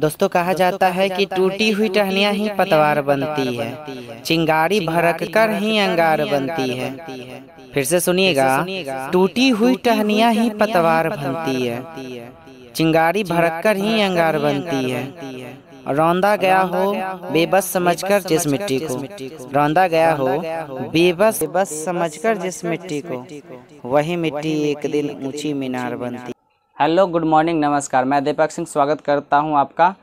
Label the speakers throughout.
Speaker 1: दोस्तों कहा जाता है कि टूटी हुई टहनिया ही पतवार बनती है चिंगारी भरक कर ही अंगार बनती है फिर से सुनिएगा टूटी हुई टहनिया ही पतवार बनती है चिंगारी भरक कर ही अंगार बनती है रौंदा गया हो बेबस समझकर जिस मिट्टी को रौंदा गया हो बेबस बस समझकर जिस मिट्टी को वही मिट्टी एक दिन ऊंची मीनार बनती हेलो गुड मॉर्निंग नमस्कार मैं दीपक सिंह स्वागत करता हूं आपका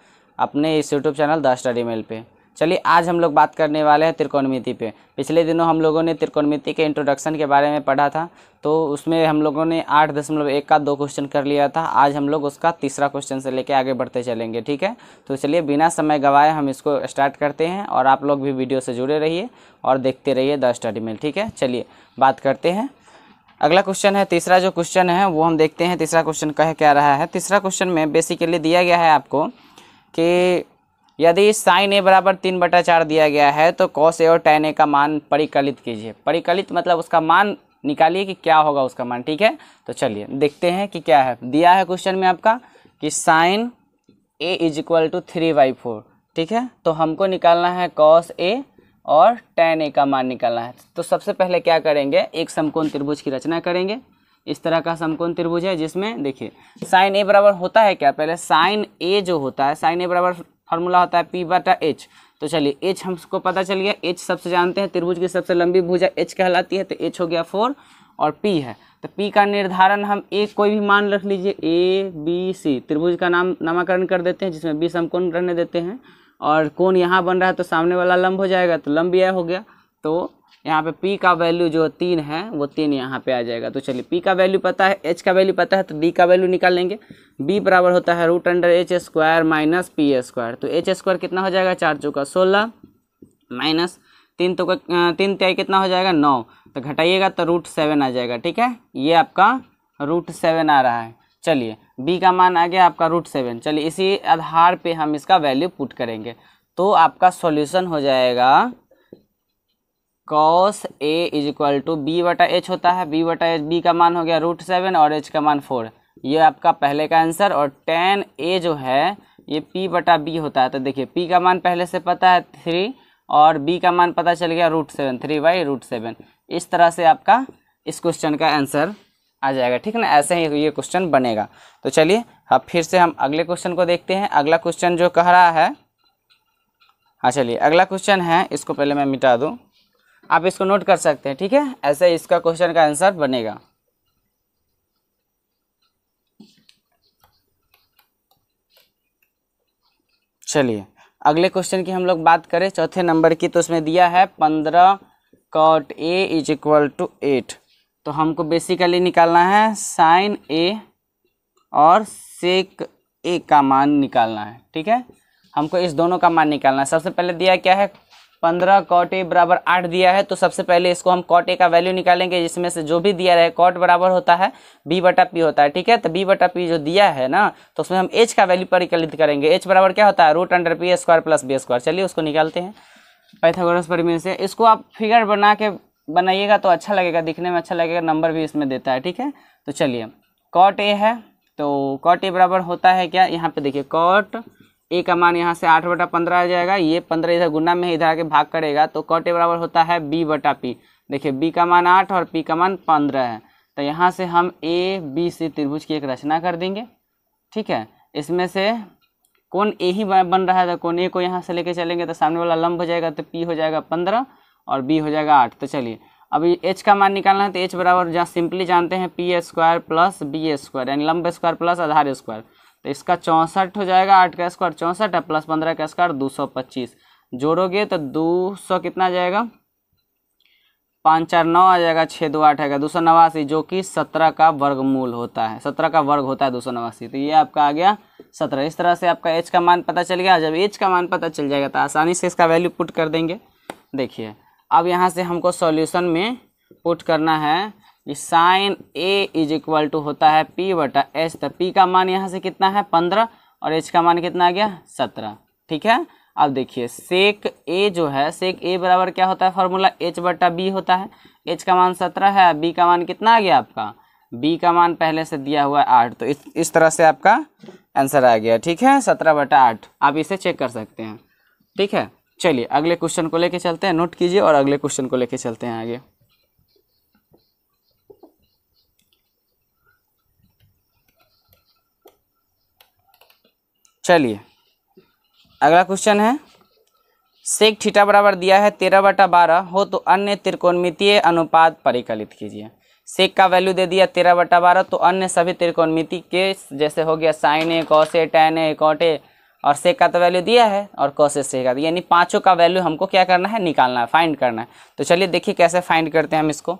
Speaker 1: अपने इस YouTube channel the study mail पे चलिए आज हम लोग बात करने वाले हैं त्रिकोणमिति पे पिछले दिनों हम लोगों ने त्रिकोणमिति के इंट्रोडक्शन के बारे में पढ़ा था तो उसमें हम लोगों ने आठ दशमलव एक का दो क्वेश्चन कर लिया था आज हम लोग उसका तीसरा क्वेश्चन से लेकर आगे बढ़ते चलेंगे ठीक है तो चलिए बिना समय गवाए हम इसको स्टार्ट करते हैं और आप लोग भी वीडियो से जुड़े रहिए और देखते रहिए द स्टडी मेल ठीक है चलिए बात करते हैं अगला क्वेश्चन है तीसरा जो क्वेश्चन है वो हम देखते हैं तीसरा क्वेश्चन कह क्या रहा है तीसरा क्वेश्चन में बेसिकली दिया गया है आपको कि यदि साइन ए बराबर तीन बटा चार दिया गया है तो कॉस ए और टेन ए का मान परिकलित कीजिए परिकलित मतलब उसका मान निकालिए कि क्या होगा उसका मान ठीक है तो चलिए देखते हैं कि क्या है दिया है क्वेश्चन में आपका कि sine A is equal to three by four ठीक है तो हमको निकालना है कॉस ए और टेन ए का मान निकालना है तो सबसे पहले क्या करेंगे एक समकोण त्रिभुज की रचना करेंगे इस तरह का समकोण त्रिभुज है जिसमें देखिए साइन ए बराबर होता है क्या पहले साइन ए जो होता है साइन ए बराबर फार्मूला होता है पी बटा एच तो चलिए एच हमको पता चल गया एच सबसे जानते हैं त्रिभुज की सबसे लंबी भुजा एच कहलाती है तो एच हो गया फोर और पी है तो पी का निर्धारण हम एक कोई भी मान रख लीजिए ए बी सी त्रिभुज का नाम नामाकरण कर देते हैं जिसमें बी समकोण रहने देते हैं और कौन यहाँ बन रहा है तो सामने वाला लंब हो जाएगा तो लंब यह हो गया तो यहाँ पे पी का वैल्यू जो तीन है वो तीन यहाँ पे आ जाएगा तो चलिए पी का वैल्यू पता है एच का वैल्यू पता है तो डी का वैल्यू निकाल लेंगे बी बराबर होता है root under H square minus P square तो एच स्क्वायर कितना हो जाएगा चार चौका सोलह माइनस तीन तो तीन त्याई कितना हो जाएगा नौ तो घटाइएगा तो रूट सेवन आ जाएगा ठीक है ये आपका रूट सेवन आ रहा है चलिए बी का मान आ गया आपका रूट सेवन चलिए इसी आधार पे हम इसका वैल्यू पुट करेंगे तो आपका सॉल्यूशन हो जाएगा cos A is equal to B बटा एच होता है बी बटा एच बी का मान हो गया रूट सेवन और एच का मान फोर ये आपका पहले का आंसर और टेन ए जो है ये पी बटा बी होता है तो देखिए पी का मान पहले से पता है थ्री और बी का मान पता चल गया root seven three by root seven इस तरह से आपका इस क्वेश्चन का आंसर आ जाएगा ठीक है ना ऐसे ही ये क्वेश्चन बनेगा तो चलिए अब फिर से हम अगले क्वेश्चन को देखते हैं अगला क्वेश्चन जो कह रहा है हाँ चलिए अगला क्वेश्चन है इसको पहले मैं मिटा दूँ आप इसको नोट कर सकते हैं ठीक है ऐसे इसका क्वेश्चन का आंसर बनेगा चलिए अगले क्वेश्चन की हम लोग बात करें चौथे नंबर की तो उसमें दिया है पंद्रह cot A is equal to eight तो हमको बेसिकली निकालना है साइन ए और सेक ए का मान निकालना है ठीक है हमको इस दोनों का मान निकालना है सबसे पहले दिया क्या है पंद्रह कॉट ए बराबर आठ दिया है तो सबसे पहले इसको हम कॉट ए का वैल्यू निकालेंगे जिसमें से जो भी दिया रहे कॉट बराबर होता है बी बटा पी होता है ठीक है तो बी बटा पी जो दिया है ना तो उसमें हम एच का वैल्यू परिकलित करेंगे एच बराबर क्या होता है root under P square plus B square चलिए उसको निकालते हैं पैथागोरस परिमेय से इसको आप फिगर बना के बनाइएगा तो अच्छा लगेगा दिखने में अच्छा लगेगा नंबर भी इसमें देता है ठीक है तो चलिए कॉट ए है तो कॉट ए बराबर होता है क्या यहाँ पे देखिए कॉट ए का मान यहाँ से आठ बटा पंद्रह आ जाएगा ये पंद्रह इधर गुना में इधर आके भाग करेगा तो कॉट ए बराबर होता है बी बटा पी देखिए बी का मान आठ और पी का मान पंद्रह है तो यहाँ से हम ए बी सी त्रिभुज की एक रचना कर देंगे ठीक है इसमें से कौन ए ही बन रहा है तो कौन ए को यहाँ से लेके चलेंगे तो सामने वाला लंब हो जाएगा तो पी हो जाएगा पंद्रह और बी हो जाएगा आठ तो चलिए अभी एच का मान निकालना है तो एच बराबर जहाँ सिंपली जानते हैं P square plus B square यानी लंब स्क्वायर प्लस आधार स्क्वायर तो इसका चौंसठ हो जाएगा आठ का स्क्वायर चौंसठ है प्लस पंद्रह का स्क्वायर दो सौ पच्चीस जोड़ोगे तो दो सौ कितना जाएगा पाँच चार नौ आ जाएगा छः दो आठ आएगा दो सौ नवासी जो कि सत्रह का वर्गमूल होता है सत्रह का वर्ग होता है दो सौ नवासी तो ये आपका आ गया सत्रह इस तरह से आपका एच का मान पता चल गया जब एच का मान पता चल जाएगा तो आसानी से इसका वैल्यू पुट कर देंगे देखिए अब यहाँ से हमको सॉल्यूशन में पुट करना है कि sine A is equal to होता है पी बटा एच तो पी का मान यहाँ से कितना है पंद्रह और एच का मान कितना आ गया सत्रह ठीक है अब देखिए सेक ए जो है सेक ए बराबर क्या होता है फॉर्मूला एच बटा बी होता है एच का मान सत्रह है बी का मान कितना आ गया आपका बी का मान पहले से दिया हुआ है आठ तो इस इस तरह से आपका आंसर आ गया ठीक है सत्रह बटा आठ आप इसे चेक कर सकते हैं ठीक है चलिए अगले क्वेश्चन को लेके चलते हैं नोट कीजिए और अगले क्वेश्चन को लेके चलते हैं आगे चलिए अगला क्वेश्चन है सेक थीटा बराबर दिया है तेरह बटा बारह हो तो अन्य त्रिकोणमितीय अनुपात परिकलित कीजिए सेक का वैल्यू दे दिया तेरह बटा बारह तो अन्य सभी त्रिकोणमिति के जैसे हो गया sine A cos tan A cot और सेक का तो वैल्यू दिया है और क से से का यानी पाँचों का वैल्यू हमको क्या करना है निकालना है फाइंड करना है तो चलिए देखिए कैसे फाइंड करते हैं हम इसको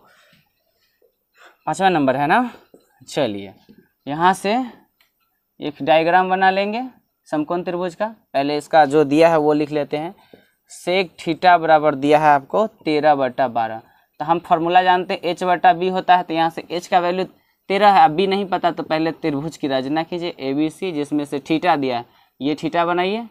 Speaker 1: पाँचवा नंबर है ना चलिए यहाँ से एक डायग्राम बना लेंगे समकोण त्रिभुज का पहले इसका जो दिया है वो लिख लेते हैं सेक ठीटा बराबर दिया है आपको तेरह बटा बारह तो हम फॉर्मूला जानते हैं एच बटा बी होता है तो यहाँ से एच का वैल्यू तेरह है अब भी नहीं पता तो पहले त्रिभुज की रचना कीजिए ए बी सी जिसमें से ठीटा दिया है ये ठीटा बनाइए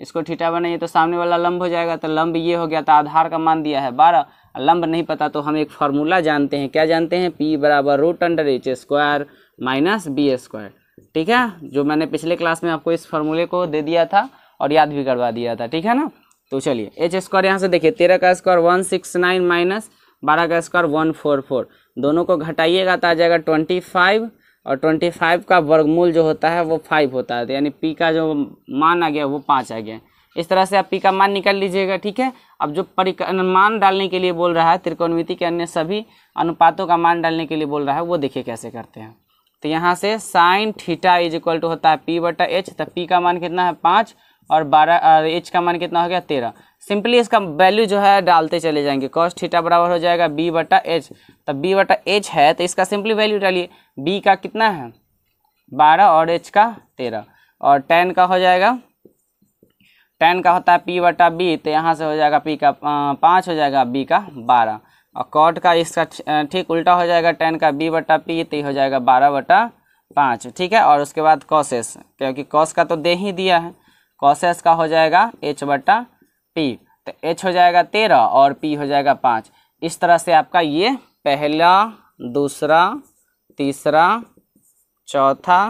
Speaker 1: इसको ठीटा बनाइए तो सामने वाला लंब हो जाएगा तो लंब ये हो गया तो आधार का मान दिया है बारह लंब नहीं पता तो हम एक फार्मूला जानते हैं क्या जानते हैं पी बराबर root under H square minus B square ठीक है जो मैंने पिछले क्लास में आपको इस फार्मूले को दे दिया था और याद भी करवा दिया था ठीक है ना तो चलिए एच स्क्वायर यहाँ से देखिए तेरह का square one six nine minus बारह का स्क्वायर वन फोर फोर दोनों को घटाइएगा तो आ जाएगा ट्वेंटी फाइव और ट्वेंटी फाइव का वर्गमूल जो होता है वो फाइव होता है तो यानी पी का जो मान आ गया वो पाँच आ गया इस तरह से आप पी का मान निकाल लीजिएगा ठीक है अब जो परिक मान डालने के लिए बोल रहा है त्रिकोणमिति के अन्य सभी अनुपातों का मान डालने के लिए बोल रहा है वो देखिए कैसे करते हैं तो यहाँ से sine theta is equal to होता है पी बटा एच तो पी का मान कितना है पाँच और बारह एच का मान कितना हो गया तेरह सिंपली इसका वैल्यू जो है डालते चले जाएंगे कॉस्ट थीटा बराबर हो जाएगा बी बटा एच तब बी बटा एच है तो इसका सिंपली वैल्यू डालिए बी का कितना है बारह और एच का तेरह और टेन का हो जाएगा टेन का होता है पी बटा बी तो यहाँ से हो जाएगा पी का पाँच हो जाएगा बी का बारह और कॉट का इसका ठीक उल्टा हो जाएगा टेन का बी बटा पी तो हो जाएगा बारह बटा पाँच ठीक है और उसके बाद कॉसेस क्योंकि कॉस का तो दे ही दिया है कॉशेस का हो जाएगा एच बटा पी तो एच हो जाएगा तेरह और पी हो जाएगा पाँच इस तरह से आपका ये पहला दूसरा तीसरा चौथा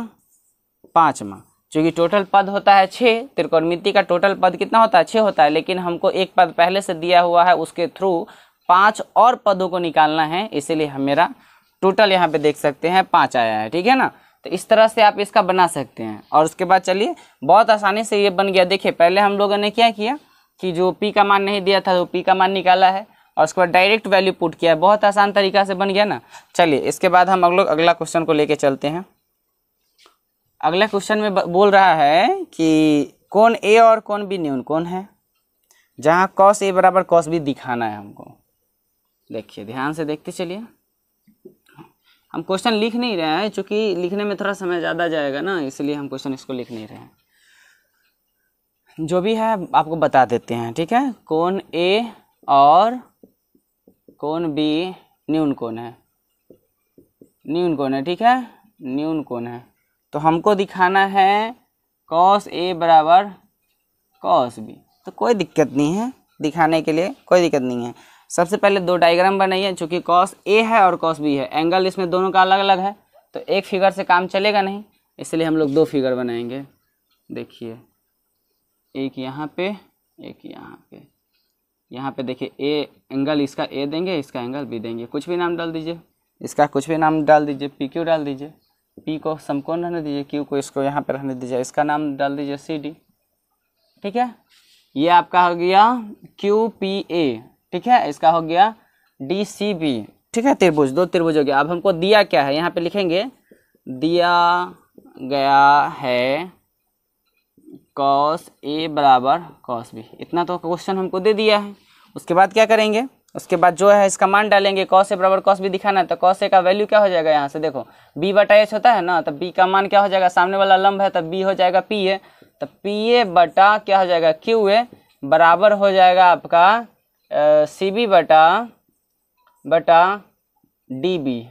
Speaker 1: पाँचवा चूँकि टोटल पद होता है छः त्रिकोणमिति का टोटल पद कितना होता है छः होता है लेकिन हमको एक पद पहले से दिया हुआ है उसके थ्रू पाँच और पदों को निकालना है इसीलिए हम मेरा टोटल यहाँ पे देख सकते हैं पाँच आया है ठीक है ना तो इस तरह से आप इसका बना सकते हैं और उसके बाद चलिए बहुत आसानी से ये बन गया देखिए पहले हम लोगों ने क्या किया कि जो पी का मान नहीं दिया था वो तो पी का मान निकाला है और उसके बाद डायरेक्ट वैल्यू पुट किया है बहुत आसान तरीका से बन गया ना चलिए इसके बाद हम लोग अगला क्वेश्चन को लेके चलते हैं अगला क्वेश्चन में बोल रहा है कि कौन ए और कौन बी न्यून कौन है जहाँ कॉस ए बराबर कॉस बी दिखाना है हमको देखिए ध्यान से देखते चलिए हम क्वेश्चन लिख नहीं रहे हैं चूँकि लिखने में थोड़ा समय ज़्यादा जाएगा ना इसलिए हम क्वेश्चन इसको लिख नहीं रहे हैं जो भी है आपको बता देते हैं ठीक है कौन ए और कौन बी न्यून कौन है न्यून कौन है ठीक है न्यून कौन है तो हमको दिखाना है कॉस ए बराबर कॉस बी तो कोई दिक्कत नहीं है दिखाने के लिए कोई दिक्कत नहीं है सबसे पहले दो डायग्राम बनाइए चूँकि कॉस ए है और कॉस बी है एंगल इसमें दोनों का अलग अलग है तो एक फिगर से काम चलेगा नहीं इसलिए हम लोग दो फिगर बनाएंगे देखिए एक यहाँ पे एक यहाँ पे यहाँ पे देखिए ए एंगल इसका ए देंगे इसका एंगल बी देंगे कुछ भी नाम डाल दीजिए इसका कुछ भी नाम डाल दीजिए पी क्यू डाल दीजिए पी को समकोण रहने दीजिए क्यू को इसको यहाँ पे रहने दीजिए इसका नाम डाल दीजिए सी डी ठीक है ये आपका हो गया क्यू पी ए ठीक है इसका हो गया डी सी बी ठीक है त्रिभुज दो त्रिभुज हो गया अब हमको दिया क्या है यहाँ पे लिखेंगे दिया गया है कॉस ए बराबर कॉस बी इतना तो क्वेश्चन हमको दे दिया है उसके बाद क्या करेंगे उसके बाद जो है इसका मान डालेंगे कॉस ए बराबर कॉस बी दिखाना है तो कॉस ए का वैल्यू क्या हो जाएगा यहाँ से देखो बी बटा एच होता है ना तो बी का मान क्या हो जाएगा सामने वाला लंब है तो बी हो जाएगा पी ए तो पी ए बटा क्या हो जाएगा क्यू ए बराबर हो जाएगा आपका सी बी बटा बटा डी बी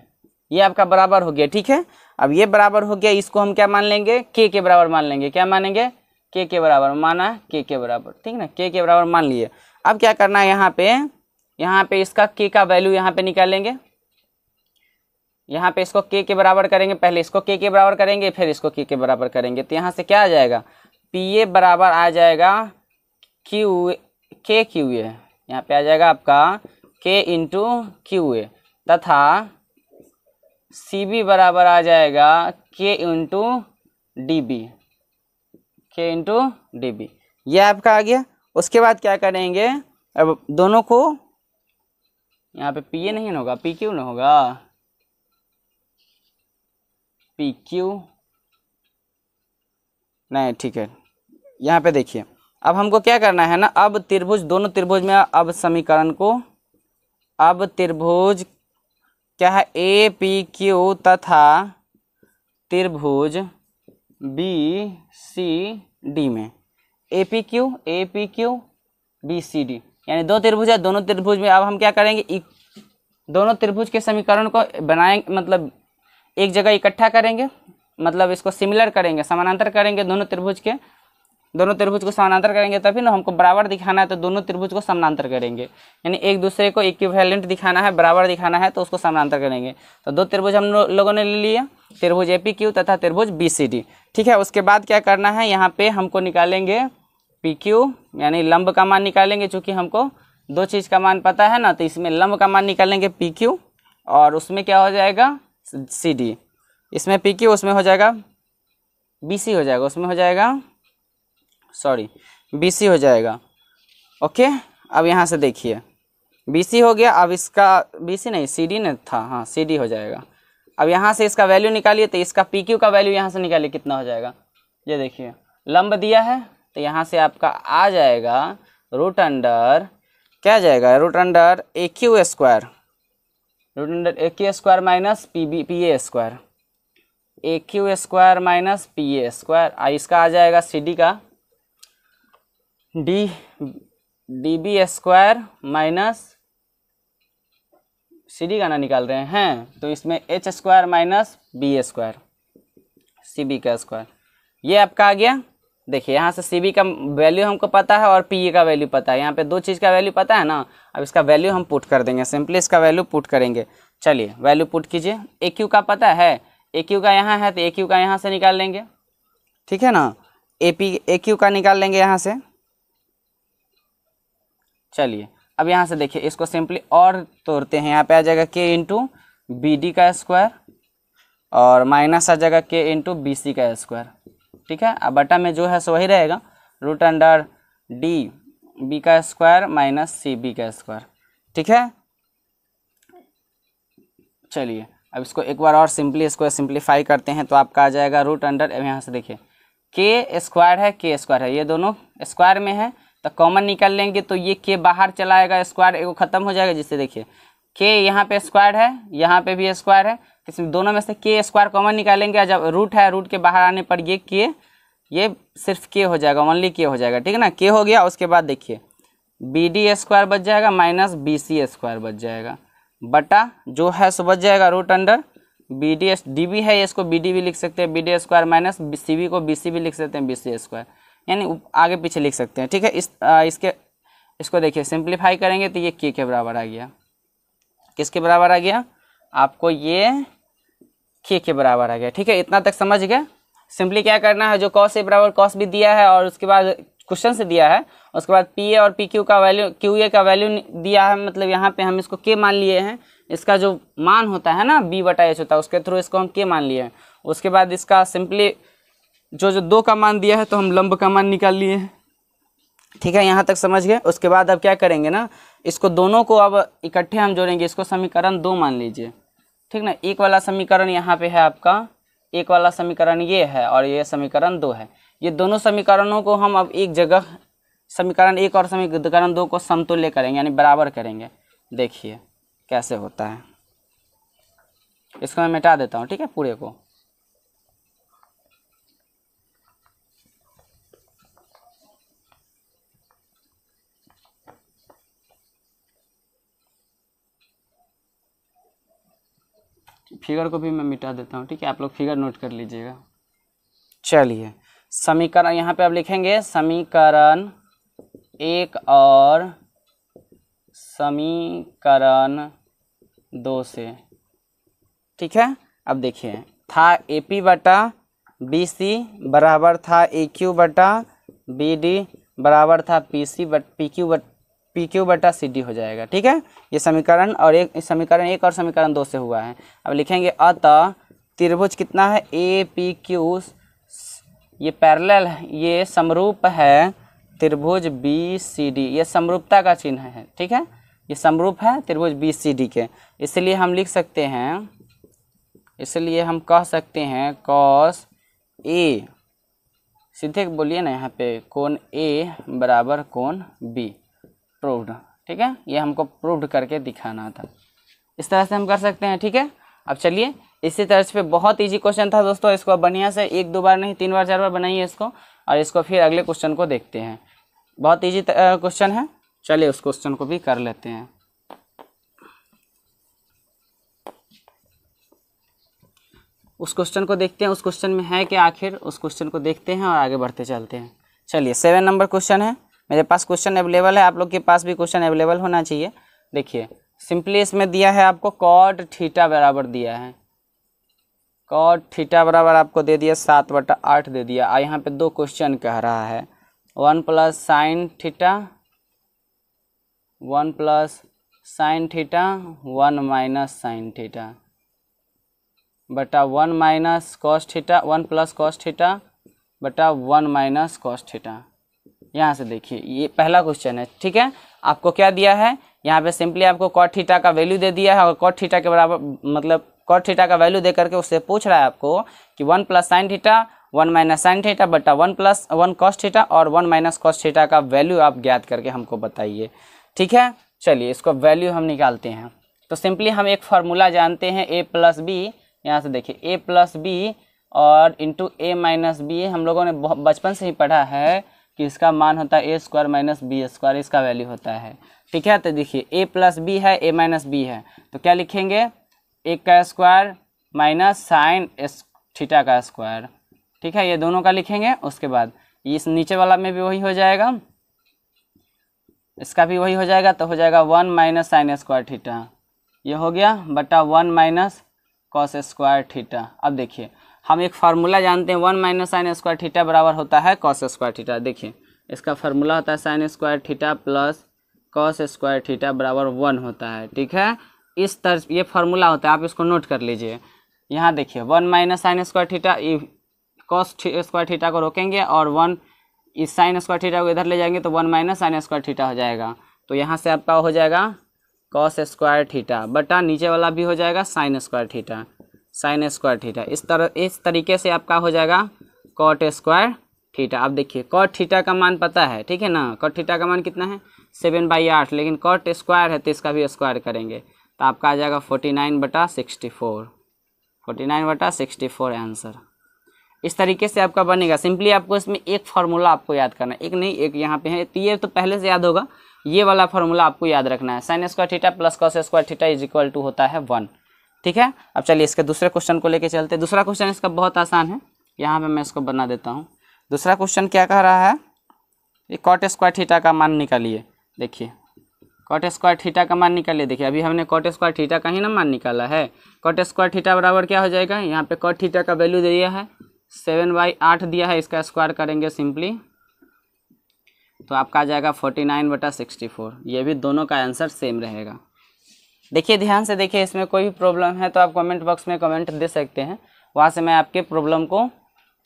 Speaker 1: ये आपका बराबर हो गया ठीक है अब ये बराबर हो गया इसको हम क्या मान लेंगे के के बराबर मान लेंगे क्या मानेंगे के के बराबर माना के के बराबर ठीक ना के के बराबर मान लिए अब क्या करना है यहाँ पे यहाँ पे इसका के का वैल्यू यहाँ पे निकालेंगे यहाँ पे इसको के के बराबर करेंगे पहले इसको के के बराबर करेंगे फिर इसको के के बराबर करेंगे तो यहाँ से क्या आ जाएगा पी ए बराबर आ जाएगा क्यू के क्यू ए यहाँ पे आ जाएगा आपका के इंटू क्यू ए तथा सी बी बराबर आ जाएगा के इंटू डी बी के इंटू डी बी यह आपका आ गया उसके बाद क्या करेंगे अब दोनों को यहाँ पे पी ए नहीं होगा पी क्यू ना होगा पी क्यू नहीं ठीक है यहाँ पे देखिए अब हमको क्या करना है ना अब त्रिभुज दोनों त्रिभुज में अब समीकरण को अब त्रिभुज क्या है ए पी क्यू तथा त्रिभुज बी सी डी में A P Q A P Q B C D यानी दो त्रिभुज है दोनों त्रिभुज में अब हम क्या करेंगे दोनों त्रिभुज के समीकरण को बनाएंगे मतलब एक जगह इकट्ठा करेंगे मतलब इसको सिमिलर करेंगे समानांतर करेंगे दोनों त्रिभुज के दोनों त्रिभुज को समानांतर करेंगे तभी ना हमको बराबर दिखाना है तो दोनों त्रिभुज को समानांतर करेंगे यानी एक दूसरे को इक्विवेलेंट दिखाना है बराबर दिखाना है तो उसको समानांतर करेंगे तो दो त्रिभुज हम लोगों ने ले लिया त्रिभुज ए तथा त्रिभुज बी ठीक है उसके बाद क्या करना है यहाँ पे हमको निकालेंगे पी यानी लंब का मान निकालेंगे चूँकि हमको दो चीज़ का मान पता है ना तो इसमें लंब का मान निकालेंगे पी और उसमें क्या हो जाएगा सी इसमें पी उसमें हो जाएगा बी हो जाएगा उसमें हो जाएगा सॉरी बी सी हो जाएगा ओके अब यहाँ से देखिए बी सी हो गया अब इसका बी सी नहीं सी डी था हाँ सी डी हो जाएगा अब यहाँ से इसका वैल्यू निकालिए तो इसका पी क्यू का वैल्यू यहाँ से निकालिए कितना हो जाएगा ये देखिए लंब दिया है तो यहाँ से आपका आ जाएगा रूट अंडर क्या जाएगा root under A Q square root under A Q square minus P B P A square A Q square minus P A square इसका आ जाएगा सी डी का D D B square minus C D गाना निकाल रहे हैं तो इसमें H square minus B square C B का स्क्वायर ये आपका आ गया देखिए यहाँ से सी बी का वैल्यू हमको पता है और पी ए का वैल्यू पता है यहाँ पे दो चीज़ का वैल्यू पता है ना अब इसका वैल्यू हम पुट कर देंगे सिंपली इसका वैल्यू पुट करेंगे चलिए वैल्यू पुट कीजिए ए क्यू का पता है ए क्यू का यहाँ है तो ए क्यू का यहाँ से निकाल लेंगे ठीक है ना ए पी ए क्यू का निकाल लेंगे यहाँ से चलिए अब यहाँ से देखिए इसको सिंपली और तोड़ते हैं यहाँ पे आ जाएगा के इंटू बी डी का स्क्वायर और माइनस आ जाएगा के इंटू बी सी का स्क्वायर ठीक है अब बटा में जो है सो वही रहेगा रूट अंडर डी बी का स्क्वायर माइनस सी बी का स्क्वायर ठीक है चलिए अब इसको एक बार और सिंपली इसको सिंप्लीफाई करते हैं तो आपका आ जाएगा रूट अंडर अब यहाँ से देखिए के स्क्वायर है के स्क्वायर है ये दोनों स्क्वायर में है तो कॉमन निकाल लेंगे तो ये के बाहर चला आएगा स्क्वायर एगो खत्म हो जाएगा जिससे देखिए के यहाँ पे स्क्वायर है यहाँ पे भी स्क्वायर है इसमें दोनों में से के स्क्वायर कॉमन निकालेंगे जब रूट है रूट के बाहर आने पर ये के ये सिर्फ के हो जाएगा ओनली के हो जाएगा ठीक है ना के हो गया उसके बाद देखिए बी डी स्क्वायर बच जाएगा माइनस बी सी स्क्वायर बच जाएगा बटा जो है सो बच जाएगा root under B D S D B है इसको बी डी भी लिख सकते हैं B D square minus C B को बी सी भी लिख सकते हैं बी सी स्क्वायर यानी आगे पीछे लिख सकते हैं ठीक है इस आ, इसके इसको देखिए सिंप्लीफाई करेंगे तो ये के के बराबर आ गया किसके बराबर आ गया आपको ये के के बराबर आ गया ठीक है इतना तक समझ गए सिंपली क्या करना है जो कॉस ए बराबर कॉस भी दिया है और उसके बाद क्वेश्चन से दिया है उसके बाद पी ए और पी क्यू का वैल्यू क्यू ए का वैल्यू दिया है मतलब यहाँ पे हम इसको के मान लिए हैं इसका जो मान होता है ना बी बटा एच होता है उसके थ्रू इसको हम के मान लिए हैं उसके बाद इसका सिंपली जो जो दो का मान दिया है तो हम लंब का मान निकाल लिए हैं ठीक है यहाँ तक समझ गए उसके बाद अब क्या करेंगे ना इसको दोनों को अब इकट्ठे हम जोड़ेंगे इसको समीकरण दो मान लीजिए ठीक ना एक वाला समीकरण यहाँ पे है आपका एक वाला समीकरण ये है और ये समीकरण दो है ये दोनों समीकरणों को हम अब एक जगह समीकरण एक और समीकरण दो को समतुल्य करेंगे यानी बराबर करेंगे देखिए कैसे होता है इसको मैं मिटा देता हूँ ठीक है पूरे को फिगर को भी मैं मिटा देता हूँ ठीक है आप लोग फिगर नोट कर लीजिएगा चलिए समीकरण यहाँ पे आप लिखेंगे समीकरण एक और समीकरण दो से ठीक है अब देखिए था ए पी बटा बी सी बराबर था ए क्यू बटा बी डी बराबर था पी सी बट पी क्यू बट पी क्यू बटा सी डी हो जाएगा ठीक है ये समीकरण और एक समीकरण एक और समीकरण दो से हुआ है अब लिखेंगे अतः त्रिभुज कितना है ए पी क्यू ये पैरल है ये समरूप है त्रिभुज बी सी डी ये समरूपता का चिन्ह है ठीक है ये समरूप है त्रिभुज बी सी डी के इसलिए हम लिख सकते हैं इसलिए हम कह सकते हैं कॉस ए सीधे बोलिए ना यहाँ पे कोण ए बराबर कोण बी प्रूव्ड ठीक है ये हमको प्रूव्ड करके दिखाना था इस तरह से हम कर सकते हैं ठीक है अब चलिए इसी तर्ज पे बहुत इजी क्वेश्चन था दोस्तों इसको बढ़िया से एक दो बार नहीं तीन बार चार बार बनाइए इसको और इसको फिर अगले क्वेश्चन को देखते हैं बहुत इजी क्वेश्चन है चलिए उस क्वेश्चन को भी कर लेते हैं उस क्वेश्चन को देखते हैं उस क्वेश्चन में है कि आखिर उस क्वेश्चन को देखते हैं और आगे बढ़ते चलते हैं चलिए सेवन नंबर क्वेश्चन है मेरे पास क्वेश्चन अवेलेबल है आप लोग के पास भी क्वेश्चन अवेलेबल होना चाहिए देखिए सिंपली इसमें दिया है आपको कॉड थीटा बराबर दिया है कॉड थीटा बराबर आपको दे दिया सात बटा आठ दे दिया और यहाँ पे दो क्वेश्चन कह रहा है one plus sine theta one plus sine theta one minus sine theta बटा one minus cos theta one plus cos theta बटा वन माइनस कॉस थीटा यहाँ से देखिए ये पहला क्वेश्चन है ठीक है आपको क्या दिया है यहाँ पे सिंपली आपको कॉट थीटा का वैल्यू दे दिया है और कॉट थीटा के बराबर मतलब कॉट थीटा का वैल्यू दे करके उससे पूछ रहा है आपको कि one plus sine theta one minus sine theta बटा one plus one cos theta और वन माइनस कॉस थीटा का वैल्यू आप ज्ञात करके हमको बताइए ठीक है चलिए इसको वैल्यू हम निकालते हैं तो सिंपली हम एक फार्मूला जानते हैं ए प्लस बी यहाँ से देखिए ए प्लस बी और इंटू ए माइनस बी हम लोगों ने बचपन से ही पढ़ा है कि इसका मान होता है A square minus B square इसका वैल्यू होता है ठीक है तो देखिए ए प्लस बी है ए माइनस बी है तो क्या लिखेंगे ए का स्क्वायर माइनस साइन थीटा का स्क्वायर ठीक है ये दोनों का लिखेंगे उसके बाद इस नीचे वाला में भी वही हो जाएगा इसका भी वही हो जाएगा तो हो जाएगा one minus sine square theta ये हो गया बटा one minus cos square theta अब देखिए हम एक फार्मूला जानते हैं one minus sine square theta बराबर होता है कॉस स्क्वायर थीटा देखिए इसका फार्मूला होता है sine square theta plus cos square theta बराबर वन होता है ठीक है इस तरह ये फार्मूला होता है आप इसको नोट कर लीजिए यहाँ देखिए one minus sine square theta cos square theta को रोकेंगे और वन इस साइन स्क्वायर थीटा को इधर ले जाएंगे तो one minus sine square theta हो जाएगा तो यहाँ से आपका हो जाएगा कॉस स्क्वायर थीटा बटा नीचे वाला भी हो जाएगा sine square theta sine square theta इस तरह इस तरीके से आपका हो जाएगा कॉट स्क्वायर थीटा आप देखिए कॉट थीटा का मान पता है ठीक है ना कॉट थीटा का मान कितना है सेवन बाई आठ लेकिन कॉट स्क्वायर है तो इसका भी स्क्वायर करेंगे तो आपका आ जाएगा फोर्टी नाइन बटा सिक्सटी फोर फोर्टी नाइन बटा सिक्सटी फोर आंसर इस तरीके से आपका बनेगा सिंपली आपको इसमें एक फार्मूला आपको याद करना है एक नहीं एक यहाँ पे है तो ये तो पहले से याद होगा ये वाला फार्मूला आपको याद रखना है sine square theta plus cos square theta is equal to होता है वन ठीक है अब चलिए इसके दूसरे क्वेश्चन को लेके चलते दूसरा क्वेश्चन इसका बहुत आसान है यहाँ पे मैं इसको बना देता हूँ दूसरा क्वेश्चन क्या कह रहा है ये कॉट स्क्वायर थीटा का मान निकालिए देखिए कॉट स्क्वायर थीटा का मान निकालिए देखिए अभी हमने कॉट स्क्वायर थीटा का ही ना मान निकाला है कॉट स्क्वायर थीटा बराबर क्या हो जाएगा यहाँ पे कॉट थीटा का वैल्यू दिया है सेवन बाई आठ दिया है इसका स्क्वायर करेंगे सिंपली तो आपका आ जाएगा फोर्टी नाइन बटा सिक्सटी फोर ये भी दोनों का आंसर सेम रहेगा देखिए ध्यान से देखिए इसमें कोई भी प्रॉब्लम है तो आप कमेंट बॉक्स में कमेंट दे सकते हैं वहाँ से मैं आपके प्रॉब्लम को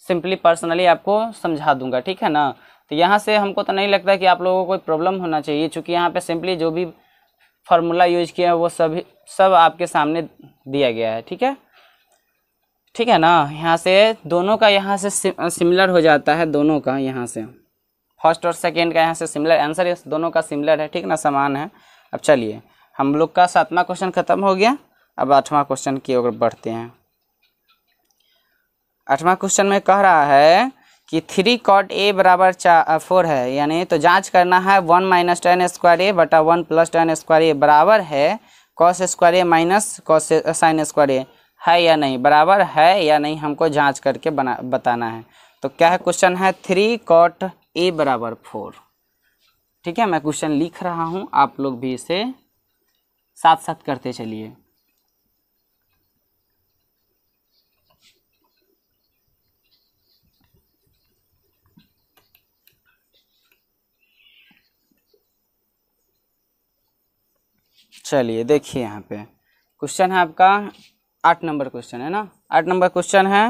Speaker 1: सिंपली पर्सनली आपको समझा दूंगा ठीक है ना तो यहाँ से हमको तो नहीं लगता कि आप लोगों को कोई प्रॉब्लम होना चाहिए चूँकि यहाँ पे सिंपली जो भी फार्मूला यूज किया है वो सभी सब आपके सामने दिया गया है ठीक है ठीक है ना यहाँ से दोनों का यहाँ से सिमिलर हो जाता है दोनों का यहाँ से फर्स्ट और सेकेंड का यहाँ से सिमिलर आंसर दोनों का सिमिलर है ठीक ना समान है अब चलिए हम लोग का सातवां क्वेश्चन खत्म हो गया अब आठवां क्वेश्चन की ओर बढ़ते हैं आठवां क्वेश्चन में कह रहा है कि थ्री कॉट ए बराबर फोर है यानी तो जांच करना है one minus tan square A बटा one plus tan square A बराबर है cos square A minus cos sine square A है या नहीं बराबर है या नहीं हमको जांच करके बना बताना है तो क्या है क्वेश्चन है थ्री कॉट ए बराबर फोर ठीक है मैं क्वेश्चन लिख रहा हूँ आप लोग भी इसे साथ साथ करते चलिए चलिए देखिए यहाँ पे क्वेश्चन है आपका आठ नंबर क्वेश्चन है ना आठ नंबर क्वेश्चन है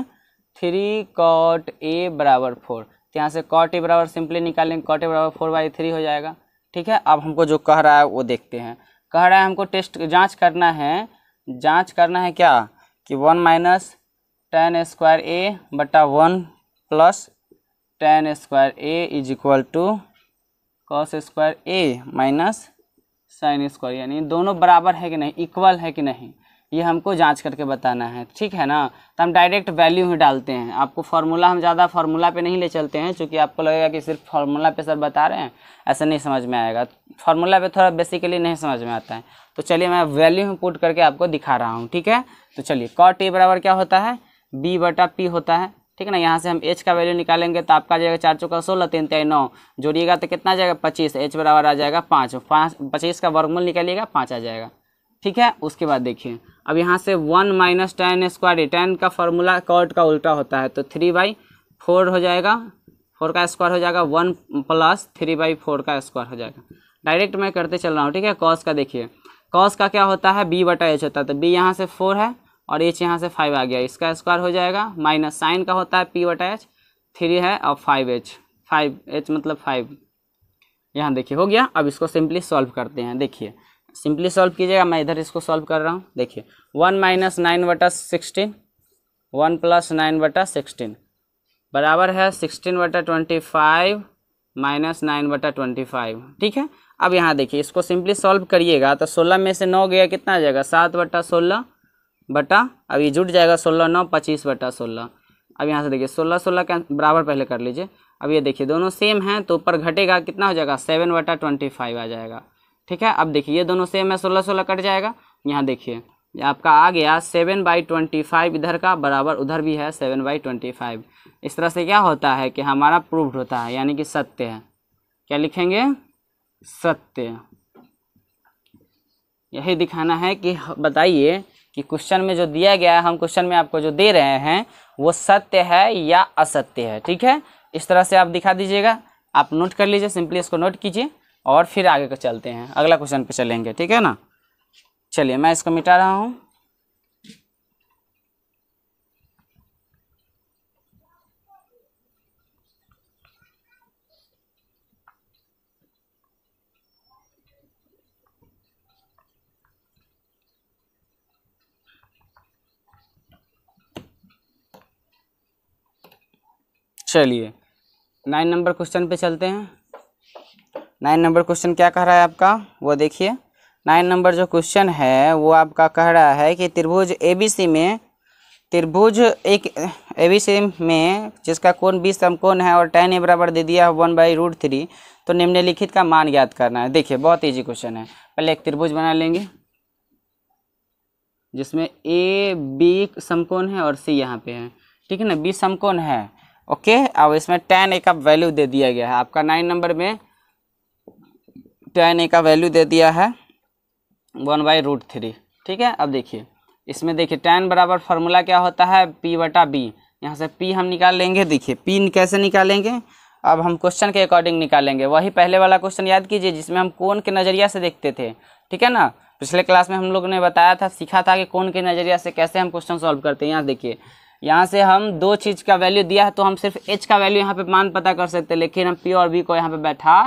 Speaker 1: थ्री कॉट ए बराबर फोर तो यहाँ से कॉट ए बराबर सिंपली निकालेंगे कॉट ए बराबर फोर बाई थ्री हो जाएगा ठीक है अब हमको जो कह रहा है वो देखते हैं कह रहा है हमको टेस्ट जांच करना है जांच करना है क्या कि one minus tan square A बटा one plus tan square A is equal to cos square A minus sine square यानी दोनों बराबर है कि नहीं इक्वल है कि नहीं ये हमको जांच करके बताना है ठीक है ना तो हम डायरेक्ट वैल्यू ही डालते हैं आपको फार्मूला हम ज़्यादा फार्मूला पे नहीं ले चलते हैं चूँकि आपको लगेगा कि सिर्फ फार्मूला पे सर बता रहे हैं ऐसा नहीं समझ में आएगा फार्मूला पे थोड़ा बेसिकली नहीं समझ में आता है तो चलिए मैं वैल्यू ही पुट करके आपको दिखा रहा हूँ ठीक है तो चलिए कॉट ए बराबर क्या होता है बी बटा पी होता है ठीक है ना यहाँ से हम एच का वैल्यू निकालेंगे तो आपका जाएगा चार चौका सोलह तीन तेई नौ जोड़िएगा तो कितना आ जाएगा पच्चीस एच बराबर आ जाएगा पाँच पाँच पच्चीस का वर्गमूल निकालिएगा पाँच आ जाएगा ठीक है उसके बाद देखिए अब यहाँ से one minus tan square tan का फॉर्मूला कॉट का उल्टा होता है तो थ्री बाई फोर हो जाएगा फोर का स्क्वायर हो जाएगा one plus three by four का स्क्वायर हो जाएगा डायरेक्ट मैं करते चल रहा हूँ ठीक है कॉस का देखिए कॉस का क्या होता है बी बटा एच होता है तो बी यहाँ से फोर है और एच यहाँ से फाइव आ गया इसका स्क्वायर हो जाएगा माइनस साइन का होता है पी बटा एच थ्री है और फाइव एच फाइव एच मतलब फाइव यहाँ देखिए हो गया अब इसको सिंपली सॉल्व करते हैं देखिए सिंपली सॉल्व कीजिएगा मैं इधर इसको सॉल्व कर रहा हूँ देखिए वन माइनस नाइन बटा सिक्सटीन वन प्लस नाइन बटा सिक्सटीन बराबर है सिक्सटीन बटा ट्वेंटी फाइव माइनस नाइन बटा ट्वेंटी फाइव ठीक है अब यहाँ देखिए इसको सिंपली सॉल्व करिएगा तो सोलह में से नौ गया कितना आ जाएगा सात बटा सोलह बटा अब ये जुट जाएगा सोलह नौ पच्चीस बटा सोलह अब यहाँ से देखिए सोलह सोलह के बराबर पहले कर लीजिए अब ये देखिए दोनों सेम हैं तो ऊपर घटेगा कितना हो जाएगा सेवन बटा ट्वेंटी फाइव आ जाएगा ठीक है अब देखिए ये दोनों सेम है सोलह सोलह कट जाएगा यहाँ देखिए आपका आ गया सेवन बाई ट्वेंटी फाइव इधर का बराबर उधर भी है सेवन बाई ट्वेंटी फाइव इस तरह से क्या होता है कि हमारा प्रूव्ड होता है यानी कि सत्य है क्या लिखेंगे सत्य यही दिखाना है कि बताइए कि क्वेश्चन में जो दिया गया है हम क्वेश्चन में आपको जो दे रहे हैं वो सत्य है या असत्य है ठीक है इस तरह से आप दिखा दीजिएगा आप नोट कर लीजिए सिंपली इसको नोट कीजिए और फिर आगे का चलते हैं अगला क्वेश्चन पे चलेंगे ठीक है ना चलिए मैं इसको मिटा रहा हूँ चलिए नाइन नंबर क्वेश्चन पे चलते हैं नाइन नंबर क्वेश्चन क्या कह रहा है आपका वो देखिए नाइन नंबर जो क्वेश्चन है वो आपका कह रहा है कि त्रिभुज एबीसी में त्रिभुज एक एबीसी में जिसका कोण बीस समकोण है और टेन ए बराबर दे दिया है वन बाई रूट थ्री तो निम्नलिखित का मान ज्ञात करना है देखिए बहुत ईजी क्वेश्चन है पहले एक त्रिभुज बना लेंगे जिसमें ए बी समकोण है और सी यहाँ पे है ठीक है ना बी समकोण है ओके और इसमें टेन ए का वैल्यू दे दिया गया है आपका नाइन नंबर में टेन ए का वैल्यू दे दिया है वन बाई रूट थ्री ठीक है अब देखिए इसमें देखिए टेन बराबर फार्मूला क्या होता है पी वटा बी यहाँ से पी हम निकाल लेंगे देखिए पी कैसे निकालेंगे अब हम क्वेश्चन के अकॉर्डिंग निकालेंगे वही पहले वाला क्वेश्चन याद कीजिए जिसमें हम कौन के नज़रिया से देखते थे ठीक है ना पिछले क्लास में हम लोग ने बताया था सीखा था कि कौन के नज़रिया से कैसे हम क्वेश्चन सॉल्व करते हैं यहाँ देखिए यहाँ से हम दो चीज़ का वैल्यू दिया है तो हम सिर्फ एच का वैल्यू यहाँ पे मान पता कर सकते हैं लेकिन हम पी और बी को यहाँ पे बैठा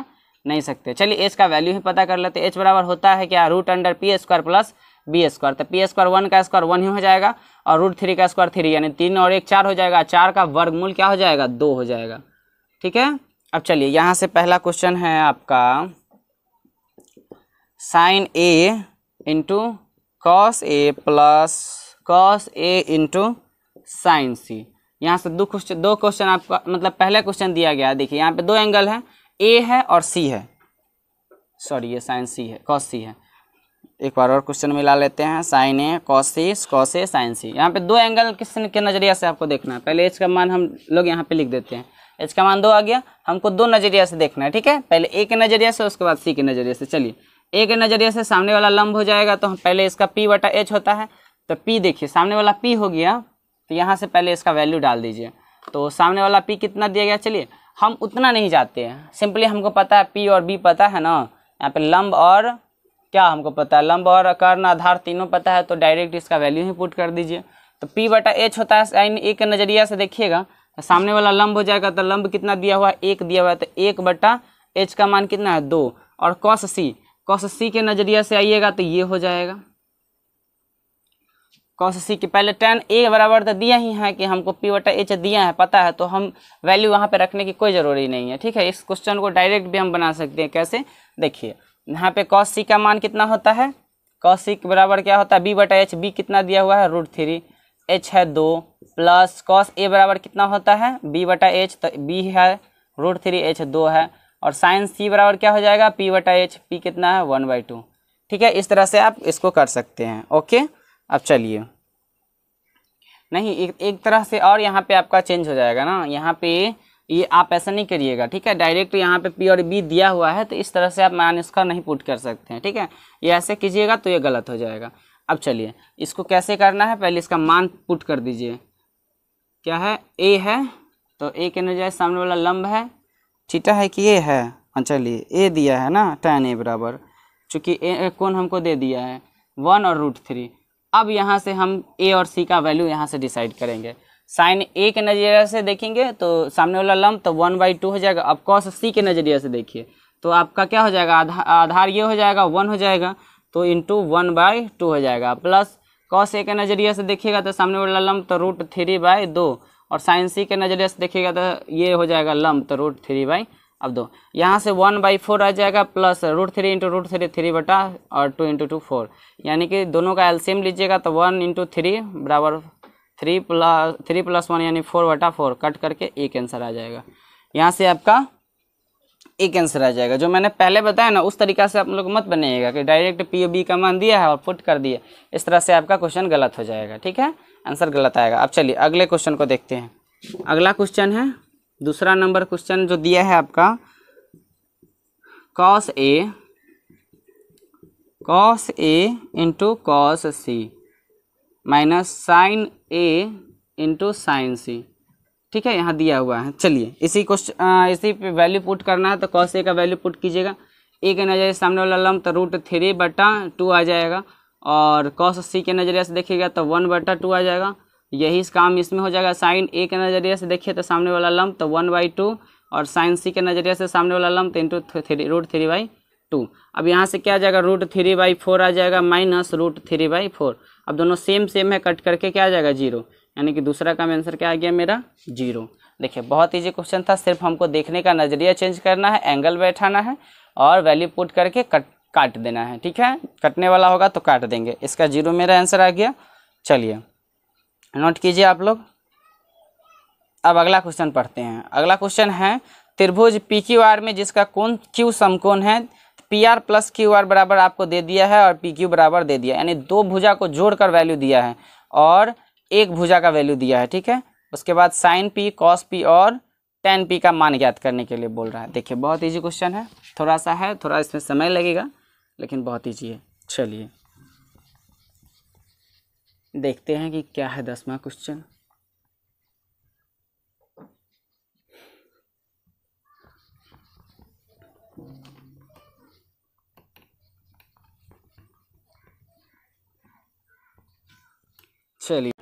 Speaker 1: नहीं सकते चलिए एच का वैल्यू ही पता कर लेते एच बराबर होता है क्या root under P square plus B square तो पी स्क्वायर वन का स्क्वायर वन ही हो जाएगा और रूट थ्री का स्क्वायर थ्री यानी तीन और एक चार हो जाएगा चार का वर्गमूल क्या हो जाएगा दो हो जाएगा ठीक है अब चलिए यहाँ से पहला क्वेश्चन है आपका sine A into cos A plus cos A into sine C यहाँ से दो क्वेश्चन दो क्वेश्चन आपका मतलब पहला क्वेश्चन दिया गया देखिए यहाँ पे दो एंगल है ए है और सी है सॉरी ये साइन सी है कॉस सी है एक बार और क्वेश्चन मिला लेते हैं sine A cos C cos A sine C यहाँ पे दो एंगल किस के नज़रिया से आपको देखना है पहले एच का मान हम लोग यहाँ पे लिख देते हैं एच का मान दो आ गया हमको दो नज़रिया से देखना है ठीक है पहले ए के नज़रिया से उसके बाद सी के नज़रिए से चलिए ए के नज़रिए से सामने वाला लंब हो जाएगा तो हम पहले इसका पी वटा एच होता है तो पी देखिए सामने वाला पी हो गया तो यहाँ से पहले इसका वैल्यू डाल दीजिए तो सामने वाला पी कितना दिया गया चलिए हम उतना नहीं जाते हैं सिंपली हमको पता है पी और बी पता है ना यहाँ पे लंब और क्या हमको पता है लंब और कर्ण आधार तीनों पता है तो डायरेक्ट इसका वैल्यू ही पुट कर दीजिए तो पी बटा एच होता है साइन ए के नज़रिया से देखिएगा तो सामने वाला लंब हो जाएगा तो लंब कितना दिया हुआ है एक दिया हुआ है तो एक बटा एच का मान कितना है दो और कॉस सी कॉस सी के नज़रिया से आइएगा तो ये हो जाएगा कौन सी की पहले टेन ए बराबर तो दिया ही है कि हमको पी वटा एच दिया है पता है तो हम वैल्यू वहाँ पे रखने की कोई ज़रूरी नहीं है ठीक है इस क्वेश्चन को डायरेक्ट भी हम बना सकते हैं कैसे देखिए यहाँ पे कॉस सी का मान कितना होता है कॉस सी बराबर क्या होता है बी बटा एच बी कितना दिया हुआ है रूट थ्री एच है दो प्लस कॉस ए बराबर कितना होता है बी बटा एच तो बी है रूट थ्री एच दो है और साइन सी बराबर क्या हो जाएगा पी बटा एच पी कितना है वन बाई टू ठीक है इस तरह से आप इसको कर सकते हैं ओके अब चलिए नहीं एक एक तरह से और यहाँ पे आपका चेंज हो जाएगा ना यहाँ पे ये आप ऐसा नहीं करिएगा ठीक है डायरेक्ट तो यहाँ पे पी और बी दिया हुआ है तो इस तरह से आप मान इसका नहीं पुट कर सकते हैं ठीक है ये ऐसे कीजिएगा तो ये गलत हो जाएगा अब चलिए इसको कैसे करना है पहले इसका मान पुट कर दीजिए क्या है ए है तो ए के अनुसार सामने वाला लंब है ठीटा है कि ए है हाँ चलिए ए दिया है ना टेन ए बराबर चूँकि ए कौन हमको दे दिया है वन और रूट थ्री अब यहाँ से हम ए और सी का वैल्यू यहाँ से डिसाइड करेंगे साइन ए के नज़रिए से देखेंगे तो सामने वाला लम्ब तो वन बाई टू हो जाएगा अब कॉस सी के नज़रिए से देखिए तो आपका क्या हो जाएगा आधा, आधार ये हो जाएगा वन हो जाएगा तो इंटू वन बाई टू हो जाएगा प्लस कॉस ए के नज़रिए से देखिएगा तो सामने वाला लम्ब तो रूट थ्री बाई दो और साइन सी के नज़रिए से देखिएगा तो ये हो जाएगा लम्ब तो रूट थ्री बाई अब दो यहाँ से वन बाई फोर आ जाएगा plus root three into root three three बटा और टू इंटू टू फोर यानी कि दोनों का एलसीएम लीजिएगा तो वन इंटू थ्री बराबर three plus three plus one यानी फोर बटा फोर कट करके एक आंसर आ जाएगा यहाँ से आपका एक आंसर आ जाएगा जो मैंने पहले बताया ना उस तरीका से आप लोग मत बनाइएगा कि डायरेक्ट पी बी का मान दिया है और फुट कर दिया इस तरह से आपका क्वेश्चन गलत हो जाएगा ठीक है आंसर गलत आएगा अब चलिए अगले क्वेश्चन को देखते हैं अगला क्वेश्चन है दूसरा नंबर क्वेश्चन जो दिया है आपका cos A cos A into cos C minus sine A into sine C ठीक है यहाँ दिया हुआ है चलिए इसी क्वेश्चन इसी पे वैल्यू पुट करना है तो कॉस ए का वैल्यू पुट कीजिएगा ए के नज़रिए सामने वाला लम तो रूट थ्री बटा टू आ जाएगा और कॉस सी के नज़रिए से देखिएगा तो वन बटा टू आ जाएगा यही इस काम इसमें हो जाएगा साइन ए के नज़रिए से देखिए तो सामने वाला लम्ब तो वन बाई टू और साइन सी के नज़रिए से सामने वाला लम्ब तो into three root three by two अब यहाँ से क्या आ जाएगा रूट थ्री बाई फोर आ जाएगा minus root three by four अब दोनों सेम सेम है कट करके क्या आ जाएगा जीरो यानी कि दूसरा काम आंसर क्या आ गया मेरा जीरो देखिए बहुत ईजी क्वेश्चन था सिर्फ हमको देखने का नज़रिया चेंज करना है एंगल बैठाना है और वैल्यू पुट करके कट काट देना है ठीक है कटने वाला होगा तो काट देंगे इसका जीरो मेरा आंसर आ गया चलिए नोट कीजिए आप लोग अब अगला क्वेश्चन पढ़ते हैं अगला क्वेश्चन है त्रिभुज पी क्यू आर में जिसका कोण क्यू समकोण है P R plus Q R बराबर आपको दे दिया है और पी क्यू बराबर दे दिया यानी दो भुजा को जोड़कर वैल्यू दिया है और एक भुजा का वैल्यू दिया है ठीक है उसके बाद साइन पी कॉस पी और टेन पी का मान ज्ञात करने के लिए बोल रहा है देखिए बहुत ईजी क्वेश्चन है थोड़ा सा है थोड़ा इसमें समय लगेगा लेकिन बहुत ईजी है चलिए देखते हैं कि क्या है दसवां क्वेश्चन चलिए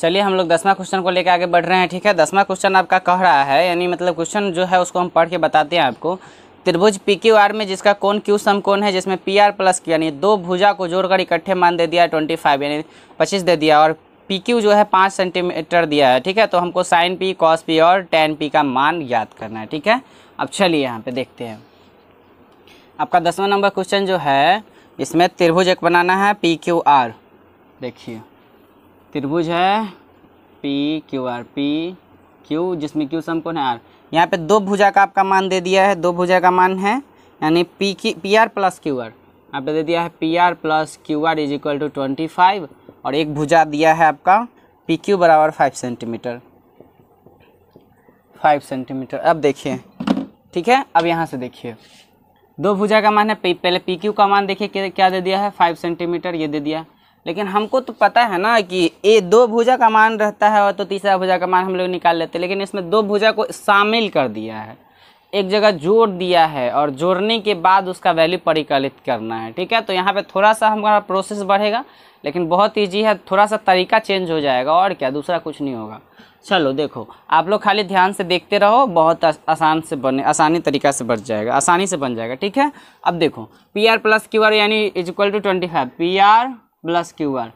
Speaker 1: चलिए हम लोग दसवां क्वेश्चन को लेकर आगे बढ़ रहे हैं ठीक है दसवां क्वेश्चन आपका कह रहा है यानी मतलब क्वेश्चन जो है उसको हम पढ़ के बताते हैं आपको त्रिभुज पी क्यू आर में जिसका कोण क्यू सम है जिसमें पी आर प्लस की यानी दो भुजा को जोड़कर इकट्ठे मान दे दिया ट्वेंटी फाइव यानी पच्चीस दे दिया और पी क्यू जो है पाँच सेंटीमीटर दिया है ठीक है तो हमको साइन पी कॉस पी और टेन पी का मान याद करना है ठीक है अब चलिए यहाँ पे देखते हैं आपका दसवां नंबर क्वेश्चन जो है इसमें त्रिभुज एक बनाना है पी क्यू आर देखिए त्रिभुज है P Q R P Q जिसमें क्यू सम कौन है आर यहाँ पे दो भुजा का आपका मान दे दिया है दो भुजा का मान है यानी पी की P R plus Q R आपने दे दिया है P R plus Q R is equal to twenty five और एक भुजा दिया है आपका पी क्यू बराबर फाइव सेंटीमीटर फाइव सेंटीमीटर अब देखिए ठीक है अब यहाँ से देखिए दो भुजा का मान है पहले पी क्यू का मान देखिए क्या दे दिया है फाइव सेंटीमीटर ये दे दिया लेकिन हमको तो पता है ना कि ये दो भुजा का मान रहता है और तो तीसरा भुजा का मान हम लोग निकाल लेते हैं लेकिन इसमें दो भुजा को शामिल कर दिया है एक जगह जोड़ दिया है और जोड़ने के बाद उसका वैल्यू परिकलित करना है ठीक है तो यहाँ पे थोड़ा सा हमारा प्रोसेस बढ़ेगा लेकिन बहुत ईजी है थोड़ा सा तरीका चेंज हो जाएगा और क्या दूसरा कुछ नहीं होगा चलो देखो आप लोग खाली ध्यान से देखते रहो बहुत आसान से बने आसानी तरीका से बच जाएगा आसानी से बन जाएगा ठीक है अब देखो P R plus Q R यानी is equal to twenty five P R plus Q R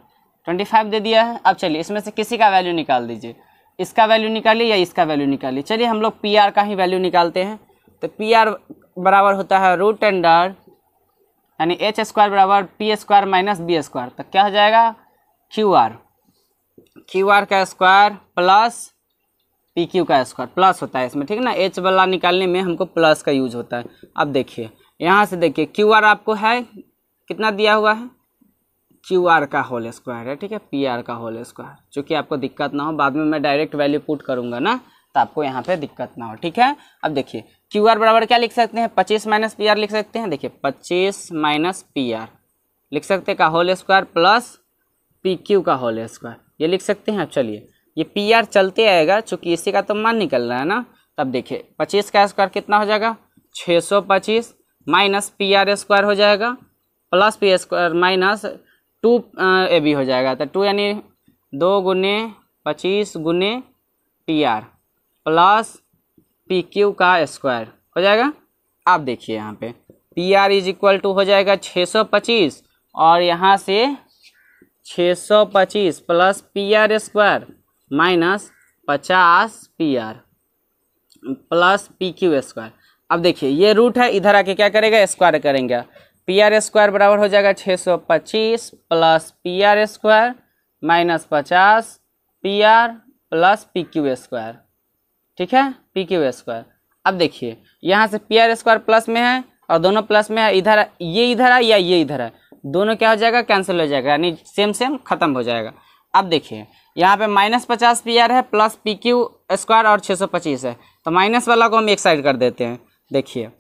Speaker 1: twenty five दे दिया है अब चलिए इसमें से किसी का वैल्यू निकाल दीजिए इसका वैल्यू निकालिए या इसका वैल्यू निकालिए चलिए हम लोग पी आर का ही वैल्यू निकालते हैं तो पी आर बराबर होता है रूट अंडर यानी एच स्क्वायर बराबर P square minus B square तो क्या हो जाएगा क्यू आर क्यू आर का स्क्वायर प्लस पी क्यू का स्क्वायर प्लस होता है इसमें ठीक है ना एच वाला निकालने में हमको प्लस का यूज होता है अब देखिए यहाँ से देखिए क्यू आर आपको है कितना दिया हुआ है क्यू आर का होल स्क्वायर है ठीक है पी आर का होल स्क्वायर चूँकि आपको दिक्कत ना हो बाद में मैं डायरेक्ट वैल्यू पुट करूँगा ना तो आपको यहाँ पे दिक्कत ना हो ठीक है अब देखिए क्यू आर बराबर क्या लिख सकते हैं पच्चीस माइनस पी आर लिख सकते हैं देखिए पच्चीस माइनस पी आर लिख सकते हैं का whole square plus P Q का होल स्क्वायर ये लिख सकते हैं चलिए ये पी आर चलते आएगा चूँकि इसी का तो मान निकल रहा है ना तब तो देखिए पच्चीस का स्क्वायर कितना हो जाएगा छः सौ पच्चीस माइनस पी आर स्क्वायर हो जाएगा plus P square minus two A B हो जाएगा तो टू यानी दो गुने पच्चीस गुने P R plus P Q का स्क्वायर हो जाएगा आप देखिए यहाँ पे P R is equal to हो जाएगा छः सौ पच्चीस और यहाँ से छः सौ पच्चीस plus P R square minus पचास P R plus P Q square अब देखिए ये रूट है इधर आके क्या करेगा स्क्वायर करेंगे पी आर स्क्वायर बराबर हो जाएगा छः सौ पच्चीस plus P R square minus पचास P R plus P Q square ठीक है पी क्यू स्क्वायर अब देखिए यहाँ से पी आर स्क्वायर प्लस में है और दोनों प्लस में है इधर ये इधर है या ये इधर है दोनों क्या हो जाएगा कैंसिल हो जाएगा यानी सेम सेम खत्म हो जाएगा अब देखिए यहाँ पे माइनस पचास पी आर है प्लस पी क्यू स्क्वायर और छः सौ पच्चीस है तो माइनस वाला को हम एक साइड कर देते हैं देखिए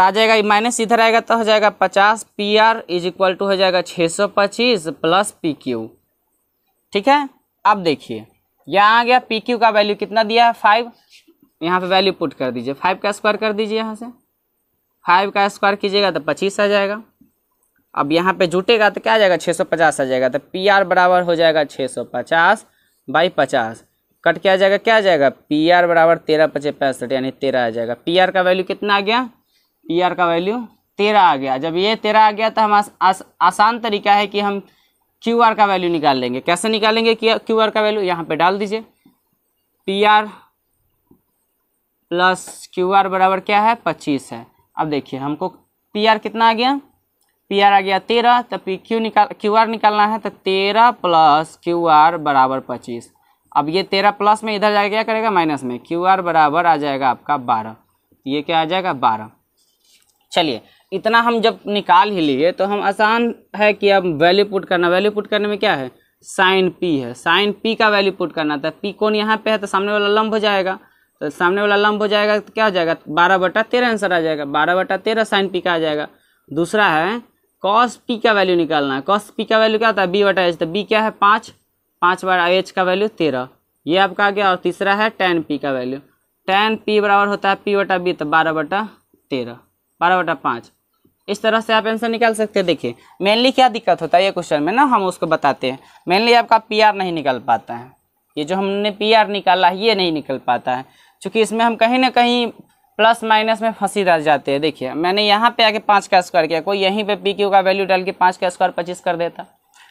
Speaker 1: तो आ जाएगा माइनस इधर आएगा तो हो जाएगा पचास P R is equal to हो जाएगा छः सौ पच्चीस प्लस पी क्यू ठीक है अब देखिए यहाँ आ गया पी क्यू का वैल्यू कितना दिया है फाइव यहाँ पे वैल्यू पुट कर दीजिए फाइव का स्क्वायर कर दीजिए यहाँ से फाइव का स्क्वायर कीजिएगा तो पच्चीस आ जाएगा अब यहाँ पे जुटेगा तो क्या आ जाएगा छः सौ पचास आ जाएगा तो पी आर बराबर हो जाएगा छः सौ पचास बाई पचास कट किया जाएगा क्या आ जाएगा पी आर बराबर तेरह पचे पैंसठ यानी तेरह आ जाएगा पी आर का वैल्यू कितना आ गया पी आर का वैल्यू तेरह आ गया जब ये तेरह आ गया तो हम आस, आस, आसान तरीका है कि हम क्यू आर का वैल्यू निकाल लेंगे कैसे निकालेंगे क्यू आर का वैल्यू यहाँ पे डाल दीजिए P R plus Q R बराबर क्या है पच्चीस है अब देखिए हमको पी आर कितना आ गया पी आर आ गया तेरह तो पी क्यू निकाल क्यू आर निकालना है तो तेरह प्लस क्यू आर बराबर पच्चीस अब ये तेरह प्लस में इधर जाएगा क्या करेगा माइनस में क्यू आर बराबर आ जाएगा आपका बारह ये क्या आ जाएगा बारह चलिए इतना हम जब निकाल ही लिए तो हम आसान है कि अब वैल्यू पुट करना वैल्यू पुट करने में क्या है साइन पी है साइन पी का वैल्यू पुट करना था पी कौन यहाँ पे है तो सामने वाला लंब हो जाएगा तो सामने वाला लंब हो जाएगा तो क्या हो जाएगा बारह बटा तेरह आंसर आ जाएगा बारह बटा तेरह साइन पी का आ जाएगा दूसरा है कॉस पी का वैल्यू निकालना है कॉस पी का वैल्यू क्या होता है बी बटा एच तो बी क्या है पाँच पाँच बटा एच का वैल्यू तेरह ये आपका आ गया और तीसरा है टेन पी का वैल्यू टेन पी बराबर होता है पी बटा बी तो बारह बटा तेरह बारह बटा पाँच इस तरह से आप आंसर निकाल सकते हैं देखिए मेनली क्या दिक्कत होता है ये क्वेश्चन में ना हम उसको बताते हैं मेनली आपका पी आर नहीं निकल पाता है ये जो हमने पी आर निकाला है ये नहीं निकल पाता है चूँकि इसमें हम कहीं ना कहीं प्लस माइनस में फंसी रह जाते हैं देखिए मैंने यहाँ पे आके पाँच का स्क्वायर किया कोई यहीं पे पी क्यू का वैल्यू डाल के पाँच का स्क्वायर पच्चीस कर देता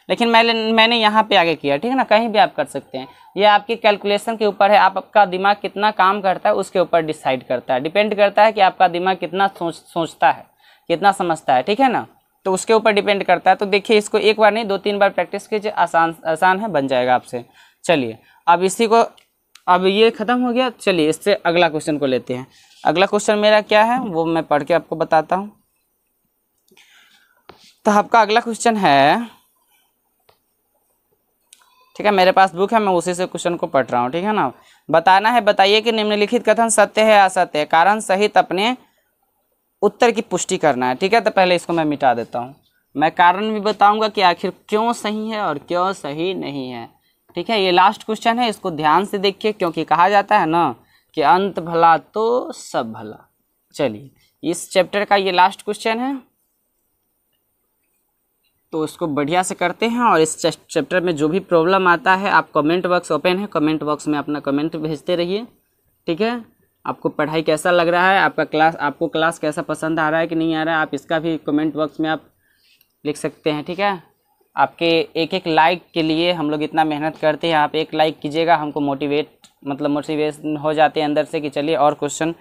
Speaker 1: लेकिन मैंने मैंने यहाँ पे आगे किया ठीक है ना कहीं भी आप कर सकते हैं ये आपकी कैलकुलेशन के ऊपर है आपका दिमाग कितना काम करता है उसके ऊपर डिसाइड करता है डिपेंड करता है कि आपका दिमाग कितना सोच सोचता है कितना समझता है ठीक है ना तो उसके ऊपर डिपेंड करता है तो देखिए इसको एक बार नहीं दो तीन बार प्रैक्टिस कीजिए आसान आसान है बन जाएगा आपसे चलिए अब इसी को अब ये ख़त्म हो गया चलिए इससे अगला क्वेश्चन को लेते हैं अगला क्वेश्चन मेरा क्या है वो मैं पढ़ के आपको बताता हूँ तो आपका अगला क्वेश्चन है ठीक है मेरे पास बुक है मैं उसी से क्वेश्चन को पढ़ रहा हूँ ठीक है ना बताना है बताइए कि निम्नलिखित कथन सत्य है असत्य है कारण सहित अपने उत्तर की पुष्टि करना है ठीक है तो पहले इसको मैं मिटा देता हूँ मैं कारण भी बताऊँगा कि आखिर क्यों सही है और क्यों सही नहीं है ठीक है ये लास्ट क्वेश्चन है इसको ध्यान से देखिए क्योंकि कहा जाता है ना कि अंत भला तो सब भला चलिए इस चैप्टर का ये लास्ट क्वेश्चन है तो इसको बढ़िया से करते हैं और इस चैप्टर में जो भी प्रॉब्लम आता है आप कमेंट बॉक्स ओपन है कमेंट बॉक्स में अपना कमेंट भेजते रहिए ठीक है आपको पढ़ाई कैसा लग रहा है आपका क्लास आपको क्लास कैसा पसंद आ रहा है कि नहीं आ रहा है आप इसका भी कमेंट बॉक्स में आप लिख सकते हैं ठीक है आपके एक एक लाइक के लिए हम लोग इतना मेहनत करते हैं आप एक लाइक कीजिएगा हमको मोटिवेट मतलब मोटिवेशन हो जाते हैं अंदर से कि चलिए और क्वेश्चन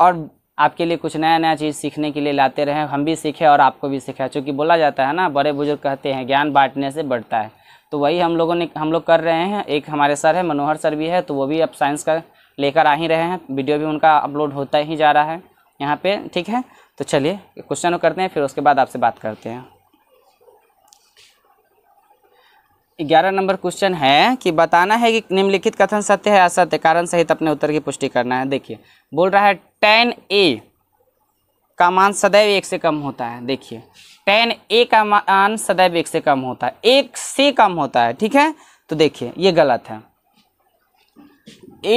Speaker 1: और आपके लिए कुछ नया नया चीज़ सीखने के लिए लाते रहें हम भी सीखें और आपको भी सिखाए चूँकि बोला जाता है ना बड़े बुजुर्ग कहते हैं ज्ञान बांटने से बढ़ता है तो वही हम लोगों ने हम लोग कर रहे हैं एक हमारे सर है मनोहर सर भी है तो वो भी अब साइंस का लेकर आ ही रहे हैं वीडियो भी उनका अपलोड होता ही जा रहा है यहाँ पे ठीक है तो चलिए क्वेश्चन करते हैं फिर उसके बाद आपसे बात करते हैं ग्यारह नंबर क्वेश्चन है कि बताना है कि निम्नलिखित कथन सत्य है असत्य कारण सहित अपने उत्तर की पुष्टि करना है देखिए बोल रहा है टेन ए का मान सदैव एक से कम होता है देखिए टेन ए का मान सदैव एक से कम होता है एक से कम होता है ठीक है तो देखिए ये गलत है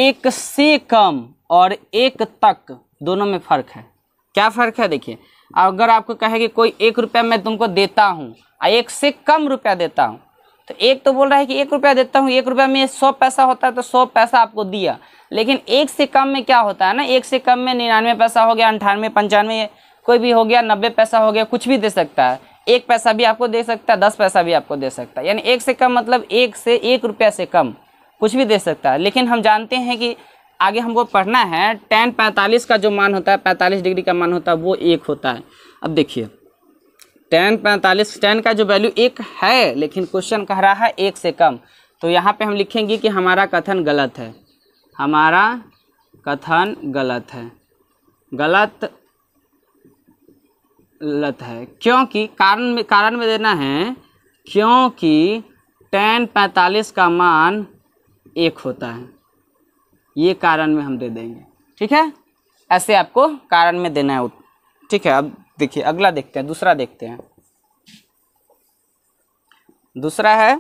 Speaker 1: एक से कम और एक तक दोनों में फ़र्क है क्या फ़र्क है देखिए अगर आपको कहे कि कोई एक रुपया मैं तुमको देता हूँ एक से कम रुपया देता हूँ तो एक तो बोल रहा है कि एक रुपया देता हूँ एक रुपया में सौ पैसा होता है तो सौ पैसा आपको दिया लेकिन एक से कम में क्या होता है ना एक से कम में निन्यानवे पैसा हो गया अंठानवे पंचानवे कोई भी हो गया नब्बे पैसा हो गया कुछ भी दे सकता है एक पैसा भी आपको दे सकता है दस पैसा भी आपको दे सकता है यानी एक से कम मतलब एक से एक रुपया से कम कुछ भी दे सकता है लेकिन हम जानते हैं कि आगे हमको पढ़ना है टेन पैंतालीस का जो मान होता है पैंतालीस डिग्री का मान होता है वो एक होता है अब देखिए टेन पैंतालीस टेन का जो वैल्यू एक है लेकिन क्वेश्चन कह रहा है एक से कम तो यहाँ पे हम लिखेंगे कि हमारा कथन गलत है हमारा कथन गलत है गलत गलत है क्योंकि कारण में कारण में देना है क्योंकि टेन पैंतालीस का मान एक होता है ये कारण में हम दे देंगे ठीक है ऐसे आपको कारण में देना है ठीक है अब देखिए अगला देखते हैं दूसरा देखते हैं दूसरा है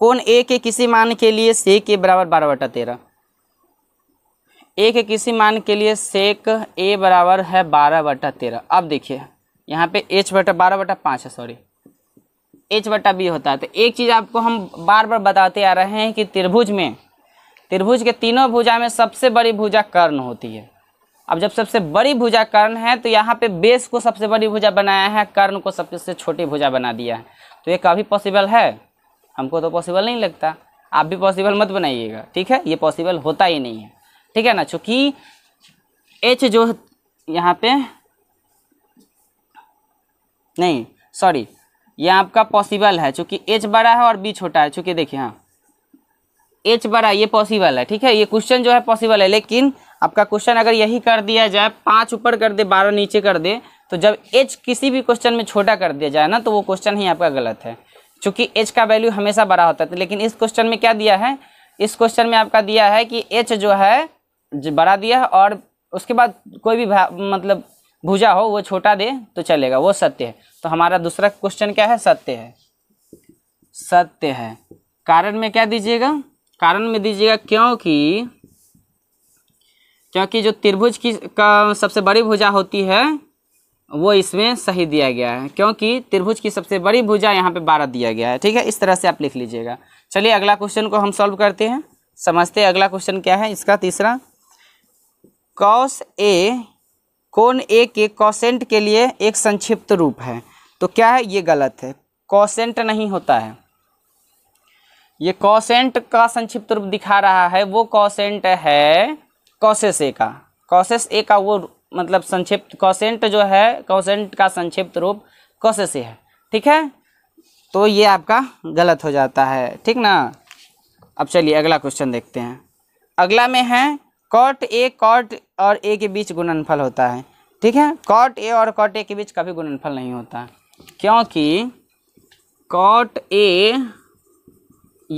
Speaker 1: कौन ए के किसी मान के लिए सेक के बराबर बारह बटा तेरह ए के किसी मान के लिए सेक ए बराबर है बारह बटा तेरह अब देखिए यहाँ पे एच बटा बारह बटा पाँच है सॉरी एच बटा बी होता है तो एक चीज़ आपको हम बार बार बताते आ रहे हैं कि त्रिभुज में त्रिभुज के तीनों भुजा में सबसे बड़ी भुजा कर्ण होती है अब जब सबसे बड़ी भुजा कर्ण है तो यहाँ पे बेस को सबसे बड़ी भुजा बनाया है कर्ण को सबसे छोटी भुजा बना दिया है तो ये कभी पॉसिबल है हमको तो पॉसिबल नहीं लगता आप भी पॉसिबल मत बनाइएगा ठीक है ये पॉसिबल होता ही नहीं है ठीक है ना चूँकि एच जो यहाँ पे नहीं सॉरी ये आपका पॉसिबल है चूँकि एच बड़ा है और बी छोटा है चूँकि देखिए हाँ एच बड़ा ये पॉसिबल है ठीक है ये क्वेश्चन जो है पॉसिबल है लेकिन आपका क्वेश्चन अगर यही कर दिया जाए पाँच ऊपर कर दे बारह नीचे कर दे तो जब एच किसी भी क्वेश्चन में छोटा कर दिया जाए ना तो वो क्वेश्चन ही आपका गलत है चूँकि एच का वैल्यू हमेशा बड़ा होता है लेकिन इस क्वेश्चन में क्या दिया है इस क्वेश्चन में आपका दिया है कि एच जो है बड़ा दिया और उसके बाद कोई भी मतलब भुजा हो वो छोटा दे तो चलेगा वो सत्य है तो हमारा दूसरा क्वेश्चन क्या है सत्य है सत्य है कारण में क्या दीजिएगा कारण में दीजिएगा क्योंकि क्योंकि जो त्रिभुज की का सबसे बड़ी भुजा होती है वो इसमें सही दिया गया है क्योंकि त्रिभुज की सबसे बड़ी भुजा यहाँ पे बारह दिया गया है ठीक है इस तरह से आप लिख लीजिएगा चलिए अगला क्वेश्चन को हम सॉल्व करते हैं समझते हैं अगला क्वेश्चन क्या है इसका तीसरा कॉस ए कौन ए के कॉसेंट के लिए एक संक्षिप्त रूप है तो क्या है ये गलत है कॉसेंट नहीं होता है ये कॉसेंट का संक्षिप्त रूप दिखा रहा है वो कॉसेंट है कौशेस ए का कौशेस ए का वो मतलब संक्षिप्त कौसेंट जो है कौसेंट का संक्षिप्त रूप कौशेस ए है ठीक है तो ये आपका गलत हो जाता है ठीक ना अब चलिए अगला क्वेश्चन देखते हैं अगला में है कॉट ए कॉट और ए के बीच गुणनफल होता है ठीक है कॉट ए और कॉट ए के बीच कभी गुणनफल नहीं होता क्योंकि कॉट ए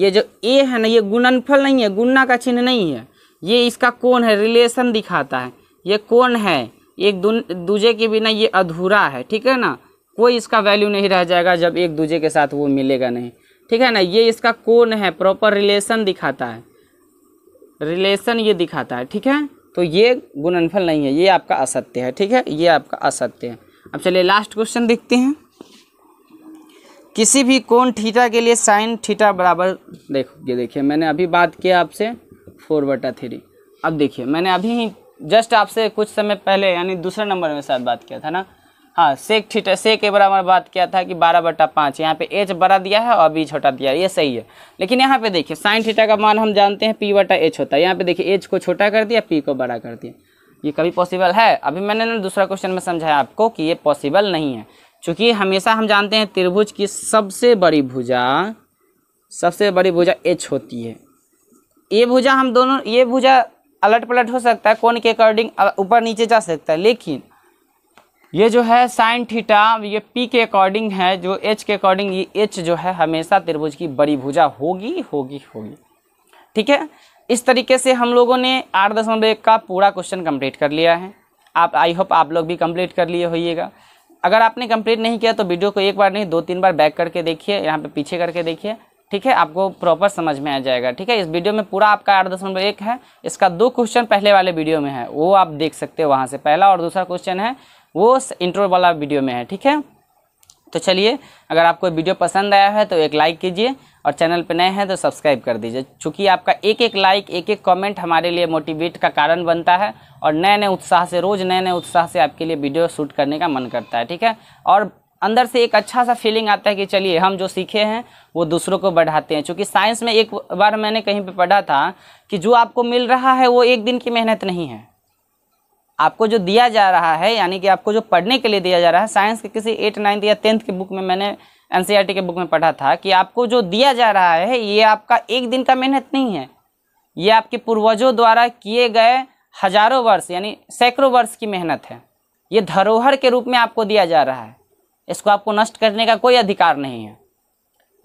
Speaker 1: ये जो ए है ना ये गुणनफल नहीं है गुणना का चिन्ह नहीं है ये इसका कौन है रिलेशन दिखाता है ये कौन है एक दूजे के बिना ये अधूरा है ठीक है ना कोई इसका वैल्यू नहीं रह जाएगा जब एक दूजे के साथ वो मिलेगा नहीं ठीक है ना ये इसका कौन है प्रॉपर रिलेशन दिखाता है रिलेशन ये दिखाता है ठीक है तो ये गुणनफल नहीं है ये आपका असत्य है ठीक है ये आपका असत्य है अब चलिए लास्ट क्वेश्चन देखते हैं किसी भी कोण थीटा के लिए साइन थीटा बराबर देखो ये देखिए मैंने अभी बात किया आपसे फोर बटा थ्री अब देखिए मैंने अभी ही जस्ट आपसे कुछ समय पहले यानी दूसरे नंबर में साथ बात किया था ना हाँ सेक थीटा से के बराबर बात किया था कि बारह बटा पाँच यहाँ पे एच बड़ा दिया है और बी छोटा दिया है ये सही है लेकिन यहाँ पे देखिए साइन थीटा का मान हम जानते हैं पी बटा एच होता है यहाँ पे देखिए एच को छोटा कर दिया पी को बड़ा कर दिया ये कभी पॉसिबल है अभी मैंने ना दूसरा क्वेश्चन में समझाया आपको कि ये पॉसिबल नहीं है चूँकि हमेशा हम जानते हैं त्रिभुज की सबसे बड़ी भुजा सबसे बड़ी भुजा एच होती है ये भुजा हम दोनों ये भुजा अलट पलट हो सकता है कौन के अकॉर्डिंग ऊपर नीचे जा सकता है लेकिन ये जो है साइन थीटा ये पी के अकॉर्डिंग है जो एच के अकॉर्डिंग ये एच जो है हमेशा त्रिभुज की बड़ी भुजा होगी होगी होगी ठीक है इस तरीके से हम लोगों ने आठ दशमलव एक का पूरा क्वेश्चन कंप्लीट कर लिया है आप आई होप आप लोग भी कंप्लीट कर लिए होइएगा अगर आपने कंप्लीट नहीं किया तो वीडियो को एक बार नहीं दो तीन बार बैक करके देखिए यहाँ पे पीछे करके देखिए ठीक है आपको प्रॉपर समझ में आ जाएगा ठीक है इस वीडियो में पूरा आपका आठ दशमलव एक है इसका दो क्वेश्चन पहले वाले वीडियो में है वो आप देख सकते हो वहाँ से पहला और दूसरा क्वेश्चन है वो इंट्रो वाला वीडियो में है ठीक है तो चलिए अगर आपको वीडियो पसंद आया है तो एक लाइक कीजिए और चैनल पर नए हैं तो सब्सक्राइब कर दीजिए चूँकि आपका एक एक लाइक एक एक कॉमेंट हमारे लिए मोटिवेट का कारण बनता है और नए नए उत्साह से रोज़ नए नए उत्साह से आपके लिए वीडियो शूट करने का मन करता है ठीक है और अंदर से एक अच्छा सा फीलिंग आता है कि चलिए हम जो सीखे हैं वो दूसरों को बढ़ाते हैं क्योंकि साइंस में एक बार मैंने कहीं पे पढ़ा था कि जो आपको मिल रहा है वो एक दिन की मेहनत नहीं है आपको जो दिया जा रहा है यानी कि आपको जो पढ़ने के लिए दिया जा रहा है साइंस के किसी एट नाइन्थ या टेंथ की बुक में मैंने एन e के बुक में पढ़ा था कि आपको जो दिया जा रहा है ये आपका एक दिन का मेहनत नहीं है ये आपके पूर्वजों द्वारा किए गए हजारों वर्ष यानी सैकड़ों वर्ष की मेहनत है ये धरोहर के रूप में आपको दिया जा रहा है इसको आपको नष्ट करने का कोई अधिकार नहीं है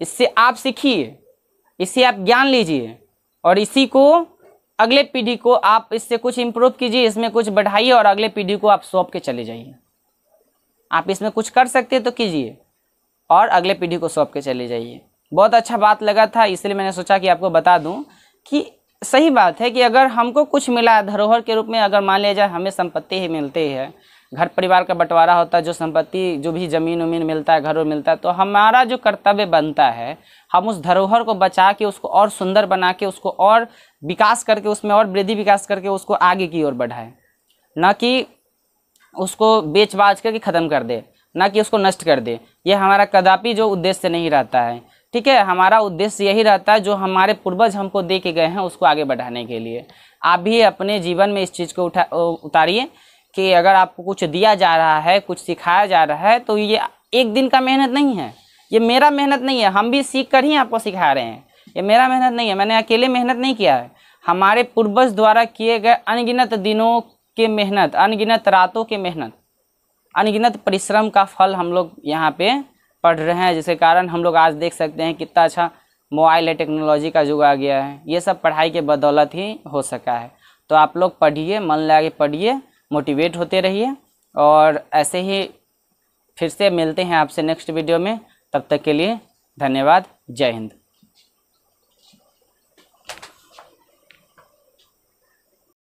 Speaker 1: इससे आप सीखिए इससे आप ज्ञान लीजिए और इसी को अगले पीढ़ी को आप इससे कुछ इम्प्रूव कीजिए इसमें कुछ बढ़ाइए और अगले पीढ़ी को आप सौंप के चले जाइए आप इसमें कुछ कर सकते तो कीजिए और अगले पीढ़ी को सौंप के चले जाइए बहुत अच्छा बात लगा था इसलिए मैंने सोचा कि आपको बता दूं कि सही बात है कि अगर हमको कुछ मिला धरोहर के रूप में अगर मान लिया जाए हमें संपत्ति ही मिलती है घर परिवार का बंटवारा होता है जो संपत्ति जो भी ज़मीन उमीन मिलता है घर और मिलता है तो हमारा जो कर्तव्य बनता है हम उस धरोहर को बचा के उसको और सुंदर बना के उसको और विकास करके उसमें और वृद्धि विकास करके उसको आगे की ओर बढ़ाएं न कि उसको बेच बाज करके ख़त्म कर दे ना कि उसको नष्ट कर दे यह हमारा कदापि जो उद्देश्य नहीं रहता है ठीक है हमारा उद्देश्य यही रहता है जो हमारे पूर्वज हमको दे के गए हैं उसको आगे बढ़ाने के लिए आप भी अपने जीवन में इस चीज़ को उठा उतारिए कि अगर आपको कुछ दिया जा रहा है कुछ सिखाया जा रहा है तो ये एक दिन का मेहनत नहीं है ये मेरा मेहनत नहीं है हम भी सीख कर ही आपको सिखा रहे हैं ये मेरा मेहनत नहीं है मैंने अकेले मेहनत नहीं किया है हमारे पूर्वज द्वारा किए गए अनगिनत दिनों के मेहनत अनगिनत रातों के मेहनत अनगिनत परिश्रम का फल हम लोग यहाँ पे पढ़ रहे हैं जिसके कारण हम लोग आज देख सकते हैं कितना अच्छा मोबाइल है टेक्नोलॉजी का युग आ गया है ये सब पढ़ाई के बदौलत ही हो सका है तो आप लोग पढ़िए मन लगा के पढ़िए मोटिवेट होते रहिए और ऐसे ही फिर से मिलते हैं आपसे नेक्स्ट वीडियो में तब तक के लिए धन्यवाद जय हिंद